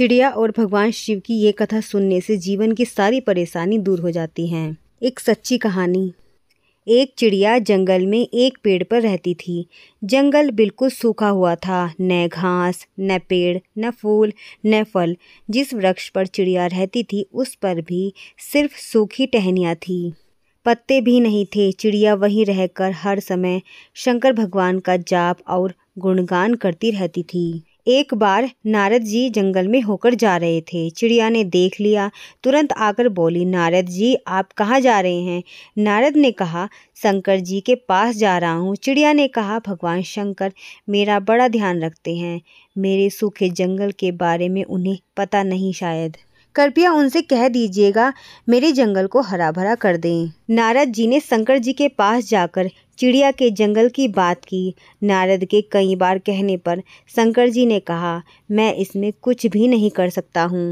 चिड़िया और भगवान शिव की ये कथा सुनने से जीवन की सारी परेशानी दूर हो जाती हैं एक सच्ची कहानी एक चिड़िया जंगल में एक पेड़ पर रहती थी जंगल बिल्कुल सूखा हुआ था न घास न पेड़ न फूल न फल जिस वृक्ष पर चिड़िया रहती थी उस पर भी सिर्फ सूखी टहनियाँ थी पत्ते भी नहीं थे चिड़िया वहीं रहकर हर समय शंकर भगवान का जाप और गुणगान करती रहती थी एक बार नारद जी जंगल में होकर जा रहे थे चिड़िया ने देख लिया तुरंत आकर बोली नारद जी आप कहाँ जा रहे हैं नारद ने कहा शंकर जी के पास जा रहा हूँ चिड़िया ने कहा भगवान शंकर मेरा बड़ा ध्यान रखते हैं मेरे सूखे जंगल के बारे में उन्हें पता नहीं शायद कृपया उनसे कह दीजिएगा मेरे जंगल को हरा भरा कर दें नारद जी ने शंकर जी के पास जाकर चिड़िया के जंगल की बात की नारद के कई बार कहने पर शंकर जी ने कहा मैं इसमें कुछ भी नहीं कर सकता हूँ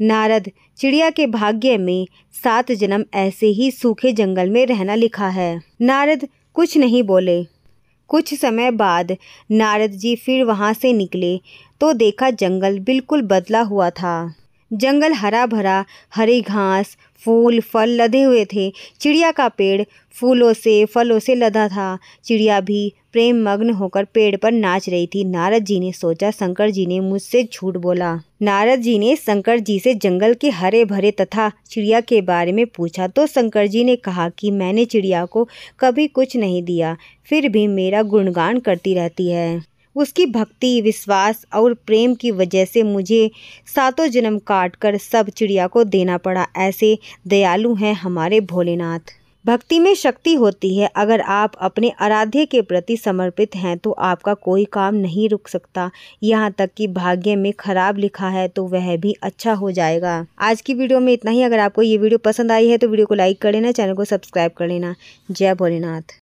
नारद चिड़िया के भाग्य में सात जन्म ऐसे ही सूखे जंगल में रहना लिखा है नारद कुछ नहीं बोले कुछ समय बाद नारद जी फिर वहाँ से निकले तो देखा जंगल बिल्कुल बदला हुआ था जंगल हरा भरा हरी घास फूल फल लदे हुए थे चिड़िया का पेड़ फूलों से फलों से लदा था चिड़िया भी प्रेम मग्न होकर पेड़ पर नाच रही थी नारद जी ने सोचा शंकर जी ने मुझसे झूठ बोला नारद जी ने शंकर जी से जंगल के हरे भरे तथा चिड़िया के बारे में पूछा तो शंकर जी ने कहा कि मैंने चिड़िया को कभी कुछ नहीं दिया फिर भी मेरा गुणगान करती रहती है उसकी भक्ति विश्वास और प्रेम की वजह से मुझे सातों जन्म काट कर सब चिड़िया को देना पड़ा ऐसे दयालु हैं हमारे भोलेनाथ भक्ति में शक्ति होती है अगर आप अपने आराध्य के प्रति समर्पित हैं तो आपका कोई काम नहीं रुक सकता यहाँ तक कि भाग्य में खराब लिखा है तो वह भी अच्छा हो जाएगा आज की वीडियो में इतना ही अगर आपको ये वीडियो पसंद आई है तो वीडियो को लाइक कर लेना चैनल को सब्सक्राइब कर लेना जय भोलेनाथ